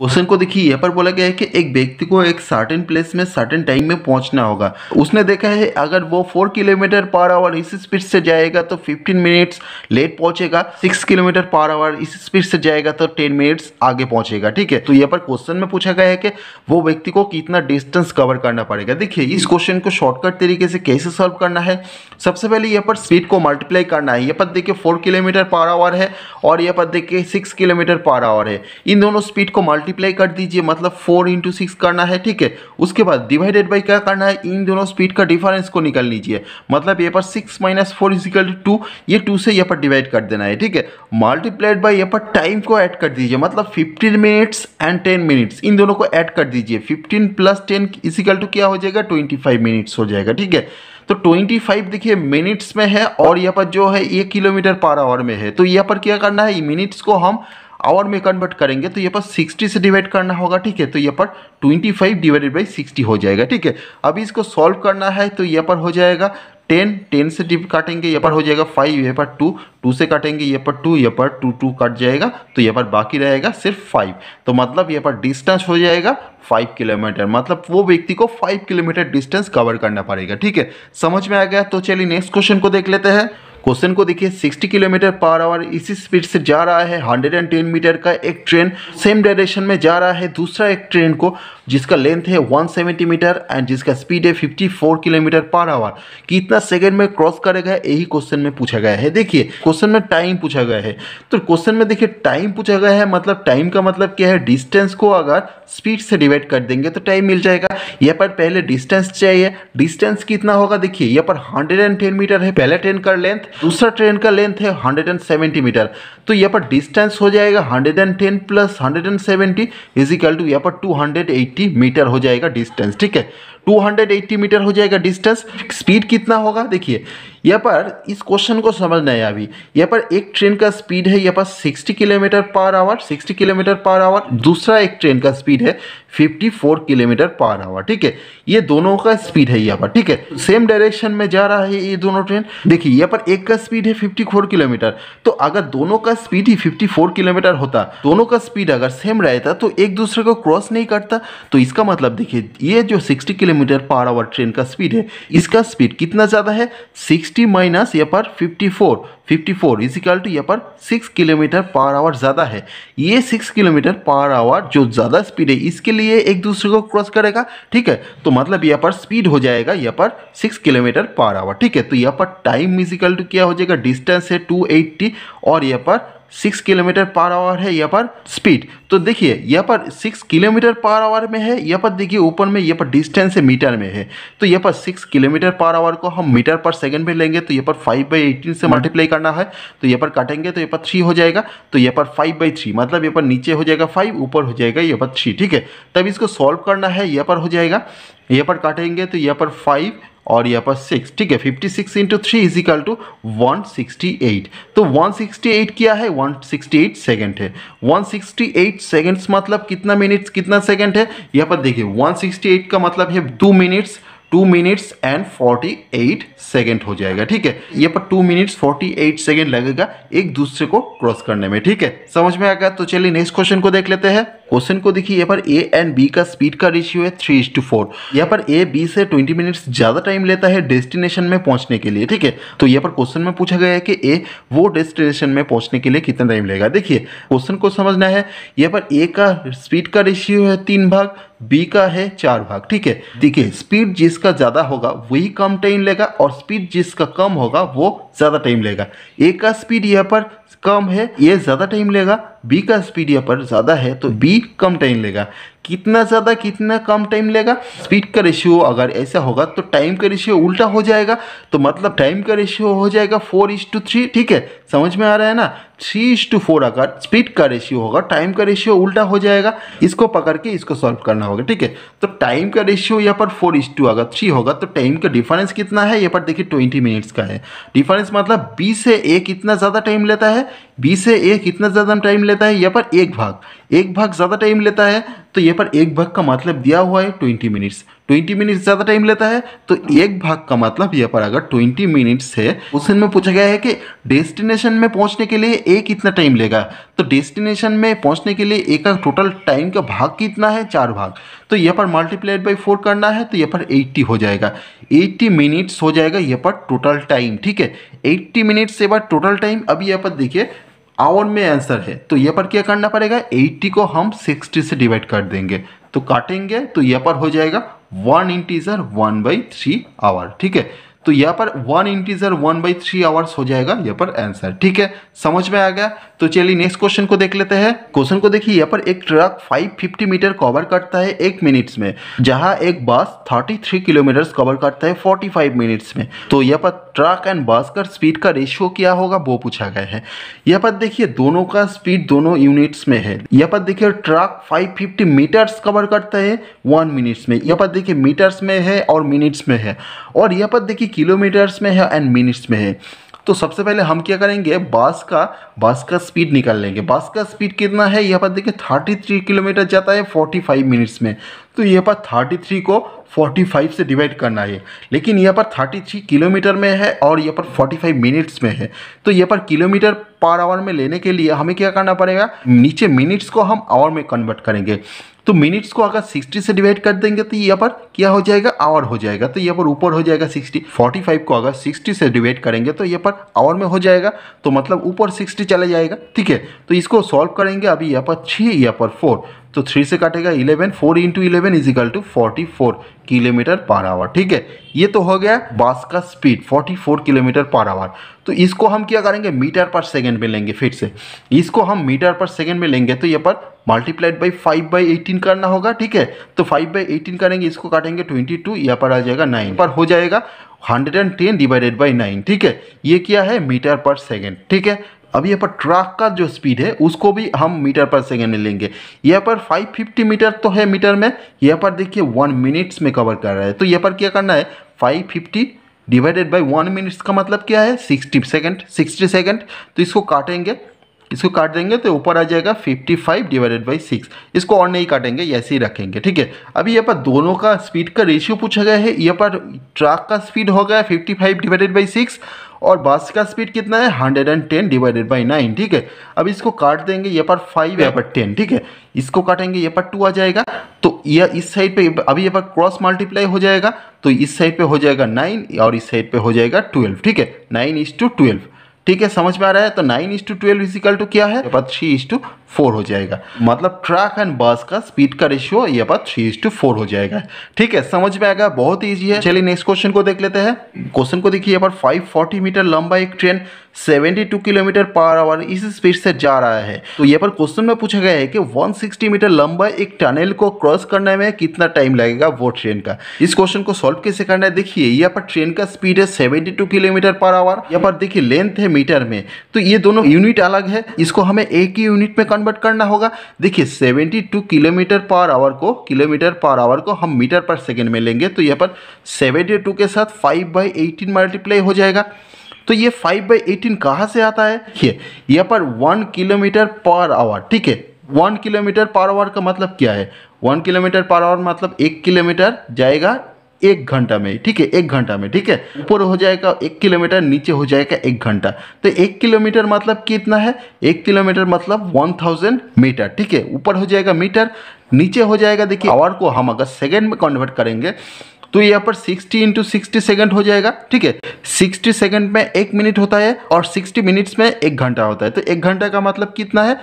question को देखिए यहाँ पर बोला गया है कि एक व्यक्ति को एक सर्टेन प्लेस में सर्टेन टाइम में पहुंचना होगा उसने देखा है अगर वो फोर किलोमीटर पर आवर इस स्पीड से जाएगा तो फिफ्टीन मिनट्स लेट पहुंचेगा सिक्स किलोमीटर पर आवर इस स्पीड से जाएगा तो टेन मिनट्स आगे पहुंचेगा ठीक है तो यहाँ पर क्वेश्चन में पूछा गया है कि वो व्यक्ति को कितना डिस्टेंस कवर करना पड़ेगा देखिए इस क्वेश्चन को शॉर्टकट तरीके से कैसे सॉल्व करना है सबसे पहले यहाँ पर स्पीड को मल्टीप्लाई करना है यहाँ पर देखिए फोर किलोमीटर पर आवर है और यहाँ पर देखिए सिक्स किलोमीटर पर आवर है इन दोनों स्पीड को मल्टी मल्टीप्लाई कर दीजिए मतलब फोर इंटू सिक्स करना है ठीक है उसके बाद डिवाइडेड बाई क्या करना है इन दोनों स्पीड का डिफरेंस को निकाल लीजिए मतलब ये पर six minus four is equal to ये टू से ये पर डिवाइड कर देना है ठीक है मल्टीप्लाइड बाई ये पर टाइम को ऐड कर दीजिए मतलब fifteen minutes and ten minutes इन दोनों को ऐड कर दीजिए fifteen plus ten is equal to क्या हो जाएगा ट्वेंटी फाइव मिनट्स हो जाएगा ठीक है तो 25 देखिए मिनट्स में है और यहाँ पर जो है ये किलोमीटर पर आवर में है तो यहाँ पर क्या करना है मिनट्स को हम आवर में कन्वर्ट करेंगे तो ये पर 60 से डिवाइड करना होगा ठीक है तो ये पर 25 डिवाइडेड बाई सिक्सटी हो जाएगा ठीक है अभी इसको सॉल्व करना है तो ये पर हो जाएगा टेन टेन से डिप काटेंगे ये पर हो जाएगा 5 ये पर 2 2 से काटेंगे ये पर टू ये पर टू टू कट जाएगा तो यहाँ पर बाकी रहेगा सिर्फ फाइव तो मतलब यहाँ पर डिस्टेंस हो जाएगा फाइव किलोमीटर मतलब वो व्यक्ति को फाइव किलोमीटर डिस्टेंस कवर करना पड़ेगा ठीक है समझ में आ गया तो चलिए नेक्स्ट क्वेश्चन को देख लेते हैं क्वेश्चन को देखिए 60 किलोमीटर पर आवर इसी स्पीड से जा रहा है 110 मीटर का एक ट्रेन सेम डायरेक्शन में जा रहा है दूसरा एक ट्रेन को जिसका लेंथ है 170 मीटर एंड जिसका स्पीड है 54 किलोमीटर पर आवर कितना सेकेंड में क्रॉस करेगा यही क्वेश्चन में पूछा गया है देखिए क्वेश्चन में टाइम पूछा गया है तो क्वेश्चन में देखिए टाइम पूछा गया है मतलब टाइम का मतलब क्या है डिस्टेंस को अगर स्पीड से डिवाइड कर देंगे तो टाइम मिल जाएगा यह पर पहले डिस्टेंस चाहिए डिस्टेंस कितना होगा देखिए यह पर हंड्रेड मीटर है पहले ट्रेन का लेंथ दूसरा ट्रेन का लेंथ है हंड्रेड मीटर तो यह पर डिस्टेंस हो जाएगा hundred and ten plus hundred and seventy is equal to यहाँ पर टू हंड्रेड एट्टी 280 मीटर हो जाएगा डिस्टेंस ठीक है 280 मीटर हो जाएगा डिस्टेंस स्पीड कितना होगा देखिए यहाँ पर इस क्वेश्चन को समझना है अभी यहाँ पर एक ट्रेन का स्पीड है यहाँ पर 60 kilometre per our 60 kilometre per our दूसरा एक ट्रेन का स्पीड है 54 किलोमीटर पर आवर ठीक है ये दोनों का स्पीड है यहाँ पर ठीक है सेम डायरेक्शन में जा रहा है ये दोनों ट्रेन देखिए यहाँ पर एक का स्पीड है फिफ्टी किलोमीटर तो अगर दोनों का स्पीड ही फिफ्टी किलोमीटर होता दोनों का स्पीड अगर सेम रहता तो एक दूसरे को क्रॉस नहीं करता तो इसका मतलब देखिए ये जो sixty kilometre per hour train का स्पीड है इसका स्पीड कितना ज़्यादा है सिक्स सिक्सटी माइनस यहाँ पर fifty four fifty four is equal to यहाँ पर सिक्स किलोमीटर पर आवर ज़्यादा है ये सिक्स किलोमीटर पर आवर जो ज़्यादा स्पीड है इसके लिए एक दूसरे को क्रॉस करेगा ठीक है तो मतलब यहाँ पर स्पीड हो जाएगा यहाँ पर सिक्स किलोमीटर पर आवर ठीक है तो यहाँ पर टाइम इजिकल टू क्या हो जाएगा डिस्टेंस है टू एट्टी और यहाँ पर सिक्स किलोमीटर पर आवर है यहाँ पर स्पीड तो देखिए यहाँ पर सिक्स किलोमीटर पर आवर में है यहाँ पर देखिए ऊपर में यहाँ पर डिस्टेंस है मीटर में है तो यहाँ पर सिक्स किलोमीटर पर आवर को हम मीटर पर सेकंड में लेंगे तो यहाँ पर फाइव बाई एटीन से मल्टीप्लाई करना है तो यहाँ पर काटेंगे तो यहाँ पर थ्री हो जाएगा तो यहाँ पर फाइव बाई थ्री मतलब यहाँ पर नीचे हो जाएगा फाइव ऊपर हो जाएगा यहाँ पर थ्री ठीक है तब इसको सॉल्व करना है यहाँ पर हो जाएगा यहाँ पर काटेंगे तो यहाँ पर फाइव और यहाँ पर सिक्स ठीक है fifty six into three equal to one sixty eight तो वन सिक्सटी एट क्या है वन सिक्सटी एट सेकेंड है वन सिक्सटी एट सेकेंड्स मतलब कितना मिनट्स कितना सेकेंड है यहाँ पर देखिए वन सिक्सटी एट का मतलब है two minutes two minutes and forty eight second हो जाएगा ठीक है यहाँ पर two minutes forty eight second लगेगा एक दूसरे को क्रॉस करने में ठीक है समझ में आ गया तो चलिए नेक्स्ट क्वेश्चन को देख लेते हैं क्वेश्चन को देखिए यहाँ पर ए एंड बी का स्पीड का रेशियो है थ्री इज टू फोर यहाँ पर ए बी से ट्वेंटी मिनट्स ज़्यादा टाइम लेता है डेस्टिनेशन में पहुँचने के लिए ठीक है तो यहाँ पर क्वेश्चन में पूछा गया है कि ए वो डेस्टिनेशन में पहुँचने के लिए कितना टाइम लेगा देखिए क्वेश्चन को समझना है यहाँ पर ए का स्पीड का रेशियो है तीन भाग बी का है चार भाग ठीक है देखिए स्पीड जिसका ज़्यादा होगा वही कम टाइम लेगा और स्पीड जिसका कम होगा वो ज़्यादा टाइम लेगा ए का स्पीड यहाँ पर कम है ये ज़्यादा टाइम लेगा बी का स्पीड यहाँ पर ज़्यादा है तो बी कम टाइम लेगा कितना ज़्यादा कितना कम टाइम लेगा स्पीड का रेशियो अगर ऐसा होगा तो टाइम का रेशियो उल्टा हो जाएगा तो मतलब टाइम का रेशियो हो जाएगा फोर इज टू थ्री ठीक है समझ में आ रहा है ना थ्री इज टू फोर अगर स्पीड का रेशियो होगा टाइम का रेशियो उल्टा हो जाएगा इसको पकड़ के इसको सॉल्व करना होगा ठीक है तो टाइम का रेशियो यहाँ पर फोर इज टू अगर थ्री होगा तो टाइम का डिफरेंस कितना है यहाँ पर देखिए ट्वेंटी मिनट्स का है डिफरेंस मतलब बी से ए कितना ज़्यादा टाइम लेता है बी से ए कितना ज़्यादा टाइम लेता है यहाँ पर एक भाग एक भाग ज़्यादा टाइम लेता है तो यहाँ पर एक भाग का मतलब दिया हुआ है ट्वेंटी मिनट्स ट्वेंटी मिनट्स ज़्यादा टाइम लेता है तो एक भाग का मतलब यहाँ पर अगर ट्वेंटी मिनट्स है क्वेश्चन में पूछा गया है कि डेस्टिनेशन में पहुँचने के लिए एक कितना टाइम लेगा तो डेस्टिनेशन में पहुँचने के लिए एक का टोटल टाइम का भाग कितना है चार भाग तो यह पर मल्टीप्लाइड बाई फोर करना है तो यह पर एट्टी हो जाएगा एट्टी मिनट्स हो जाएगा यह पर टोटल टाइम ठीक है एट्टी मिनट्स से बाद टोटल टाइम अभी यहाँ पर देखिए आवर में आंसर है तो यहाँ पर क्या करना पड़ेगा 80 को हम 60 से डिवाइड कर देंगे तो काटेंगे तो यहाँ पर हो जाएगा one integer one by three hour ठीक है तो यहाँ पर one integer one by three hours हो जाएगा यहाँ पर आंसर ठीक है समझ में आ गया तो चलिए नेक्स्ट क्वेश्चन को देख लेते हैं क्वेश्चन को देखिए यहाँ पर एक ट्रक 550 मीटर कवर करता है एक मिनट्स में जहाँ एक बस 33 किलोमीटर कवर करता है 45 मिनट्स में तो यहाँ पर ट्रक एंड बस का स्पीड का रेशियो क्या होगा वो पूछा गया है यहाँ पर देखिए दोनों का स्पीड दोनों यूनिट्स में है यहाँ पर देखिए ट्रक 550 मीटर्स कवर करता है वन मिनट्स में यहाँ पर देखिए मीटर्स में है और मिनट्स में है और यहाँ पर देखिए किलोमीटर्स में है एंड मिनट्स में है तो सबसे पहले हम क्या करेंगे बस का बस का स्पीड निकाल लेंगे बस का स्पीड कितना है यहाँ पर देखिए 33 किलोमीटर जाता है 45 मिनट्स में तो यहाँ पर 33 को 45 से डिवाइड करना है लेकिन यहाँ पर 33 किलोमीटर में है और यहाँ पर 45 मिनट्स में है तो यहाँ पर किलोमीटर पर आवर में लेने के लिए हमें क्या करना पड़ेगा नीचे मिनट्स को हम आवर में कन्वर्ट करेंगे तो मिनट्स को अगर 60 से डिवाइड कर देंगे तो यहाँ पर क्या हो जाएगा आवर हो जाएगा तो यहाँ पर ऊपर हो जाएगा 60 45 को अगर 60 से डिवाइड करेंगे तो यहाँ पर आवर में हो जाएगा तो मतलब ऊपर 60 चला जाएगा ठीक है तो इसको सॉल्व करेंगे अभी यहाँ पर छः यहाँ पर फोर तो थ्री से काटेगा eleven four into eleven is equal to forty four kilometre per hour ठीक है ये तो हो गया बस का speed forty four kilometre per hour तो इसको हम क्या करेंगे मीटर पर सेकेंड में लेंगे फिर से इसको हम मीटर पर सेकेंड में लेंगे तो ये पर multiplied by five by eighteen करना होगा ठीक है तो फाइव बाई एटीन करेंगे इसको काटेंगे ट्वेंटी टू यहाँ पर आ जाएगा नाइन पर हो जाएगा hundred and ten divided by nine ठीक है ये क्या है मीटर पर सेकेंड ठीक है अभी यहाँ पर ट्रक का जो स्पीड है उसको भी हम मीटर पर सेकेंड में लेंगे यहाँ पर 550 मीटर तो है मीटर में यहाँ पर देखिए वन मिनट्स में कवर कर रहा है तो यहाँ पर क्या करना है 550 डिवाइडेड बाई वन मिनट्स का मतलब क्या है 60 सेकेंड 60 सेकेंड तो इसको काटेंगे इसको काट देंगे तो ऊपर आ जाएगा 55 डिवाइडेड बाई सिक्स इसको और नहीं काटेंगे ऐसे ही रखेंगे ठीक है अभी यहाँ पर दोनों का स्पीड का रेशियो पूछा गया है यहाँ पर ट्रक का स्पीड हो गया फाइव डिवाइडेड बाई सिक्स और बस का स्पीड कितना है hundred and ten divided by nine ठीक है अब इसको काट देंगे ये पर फाइव यहाँ पर टेन ठीक है इसको काटेंगे ये पर टू आ जाएगा तो यह इस साइड पे अभी ये पर क्रॉस मल्टीप्लाई हो जाएगा तो इस साइड पे हो जाएगा नाइन और इस साइड पे हो जाएगा ट्वेल्व ठीक है नाइन इज टू ट्वेल्व ठीक है समझ में आ रहा है तो nine is to twelve is equal to क्या है थ्री इज टू फोर हो जाएगा मतलब ट्रक एंड बस का स्पीड का रेशियो ये पर थ्री इज टू फोर हो जाएगा ठीक है समझ में आएगा बहुत इजी है चलिए नेक्स्ट क्वेश्चन को देख लेते हैं क्वेश्चन को देखिए पर फाइव फोर्टी मीटर लंबा एक ट्रेन 72 किलोमीटर पर आवर इस स्पीड से जा रहा है तो यहाँ पर क्वेश्चन में पूछा गया है कि 160 मीटर लंबा एक टनल को क्रॉस करने में कितना टाइम लगेगा वो ट्रेन का इस क्वेश्चन को सॉल्व कैसे करना है देखिए यहाँ पर ट्रेन का स्पीड है 72 किलोमीटर पर आवर यहाँ पर देखिए लेंथ है मीटर में तो ये दोनों यूनिट अलग है इसको हमें एक ही यूनिट में कन्वर्ट करना होगा देखिए 72 किलोमीटर पर आवर को किलोमीटर पर आवर को हम मीटर पर सेकेंड में लेंगे तो यहाँ पर 72 के साथ 5 बाई एटीन मल्टीप्लाई हो जाएगा तो ये 5 बाई एटीन कहाँ से आता है देखिए यहाँ पर 1 किलोमीटर पर आवर ठीक है वन किलोमीटर पर आवर का मतलब क्या है वन किलोमीटर पर आवर मतलब एक किलोमीटर जाएगा एक घंटा में ठीक है एक घंटा में ठीक है ऊपर हो जाएगा एक किलोमीटर नीचे हो जाएगा एक घंटा तो एक किलोमीटर मतलब कितना है एक किलोमीटर मतलब वन थाउजेंड मीटर ठीक है ऊपर हो जाएगा मीटर नीचे हो जाएगा देखिए आवर को हम अगर सेकेंड में कन्वर्ट करेंगे तो यहाँ पर 60 इंटू सिक्सटी सेकेंड हो जाएगा ठीक है 60 सेकेंड में एक मिनट होता है और 60 मिनट्स में एक घंटा होता है तो एक घंटा का मतलब कितना है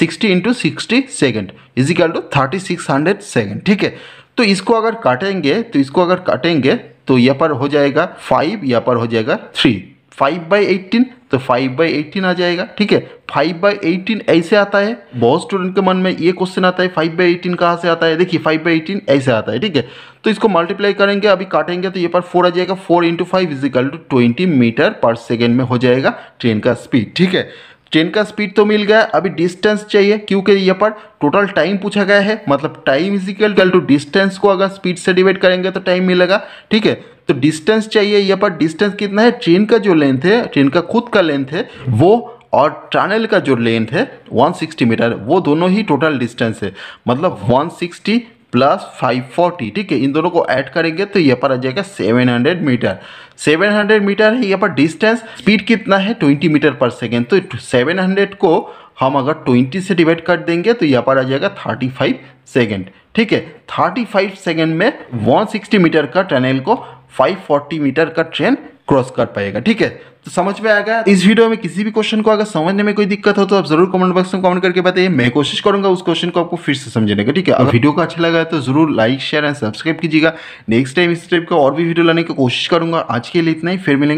60 into sixty second is equal to thirty six hundred second ठीक है तो इसको अगर काटेंगे तो इसको अगर काटेंगे तो यहाँ पर हो जाएगा फाइव यहाँ पर हो जाएगा थ्री फाइव बाई एट्टीन तो फाइव बाई एटीन आ जाएगा ठीक है फाइव बाई एटीन ऐसे आता है बहुत स्टूडेंट के मन में ये क्वेश्चन आता है फाइव बाई एटीन कहाँ से आता है देखिए फाइव बाई एटीन ऐसे आता है ठीक है तो इसको मल्टीप्लाई करेंगे अभी काटेंगे तो ये पर फोर आ जाएगा four into five is equal to twenty metre per second में हो जाएगा ट्रेन का स्पीड ठीक है ट्रेन का स्पीड तो मिल गया अभी डिस्टेंस चाहिए क्योंकि यहाँ पर टोटल टाइम पूछा गया है मतलब टाइम इजिकल टू डिस्टेंस को अगर स्पीड से डिवाइड करेंगे तो टाइम मिलेगा ठीक है तो डिस्टेंस चाहिए यहाँ पर डिस्टेंस कितना है ट्रेन का जो लेंथ है ट्रेन का खुद का लेंथ है वो और टनल का जो लेंथ है 160 मीटर वो दोनों ही टोटल डिस्टेंस है मतलब 160 प्लस 540 ठीक है इन दोनों को ऐड करेंगे तो यहाँ पर आ जाएगा 700 मीटर 700 मीटर है यहाँ पर डिस्टेंस स्पीड कितना है 20 मीटर पर सेकेंड तो 700 को हम अगर 20 से डिवाइड कर देंगे तो यहाँ पर आ जाएगा 35 सेकेंड ठीक है 35 सेकेंड में 160 मीटर का टनल को 540 मीटर का ट्रेन क्रॉस कर पाएगा ठीक है तो समझ में आ गया इस वीडियो में किसी भी क्वेश्चन को अगर समझने में कोई दिक्कत हो तो आप जरूर कमेंट बॉक्स में कमेंट करके बताइए मैं कोशिश करूंगा उस क्वेश्चन को आपको फिर से समझने का ठीक है अगर वीडियो को अच्छा लगा है तो जरूर लाइक शेयर एंड सब्सक्राइब कीजिएगा नेक्स्ट टाइम इस टाइप का और भी वीडियो लाने की कोशिश करूंगा आज के लिए इतना ही फिर मिलेंगे